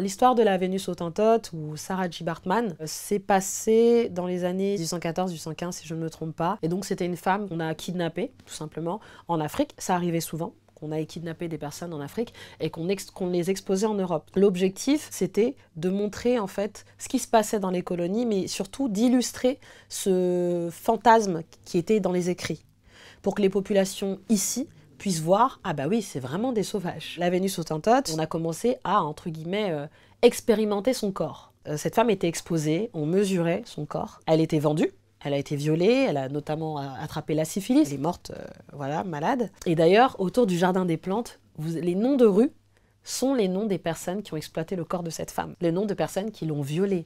L'histoire de la Vénus Autantote, ou Sarah G. Bartman euh, s'est passée dans les années 1814-1815 si je ne me trompe pas. Et donc c'était une femme qu'on a kidnappée tout simplement en Afrique. Ça arrivait souvent qu'on ait kidnappé des personnes en Afrique et qu'on les exposait en Europe. L'objectif, c'était de montrer en fait ce qui se passait dans les colonies, mais surtout d'illustrer ce fantasme qui était dans les écrits, pour que les populations ici puisse voir, ah bah oui, c'est vraiment des sauvages. La Vénus autantote, on a commencé à, entre guillemets, euh, expérimenter son corps. Euh, cette femme était exposée, on mesurait son corps. Elle était vendue, elle a été violée, elle a notamment attrapé la syphilis, elle est morte, euh, voilà, malade. Et d'ailleurs, autour du jardin des plantes, les noms de rue sont les noms des personnes qui ont exploité le corps de cette femme, les noms de personnes qui l'ont violée.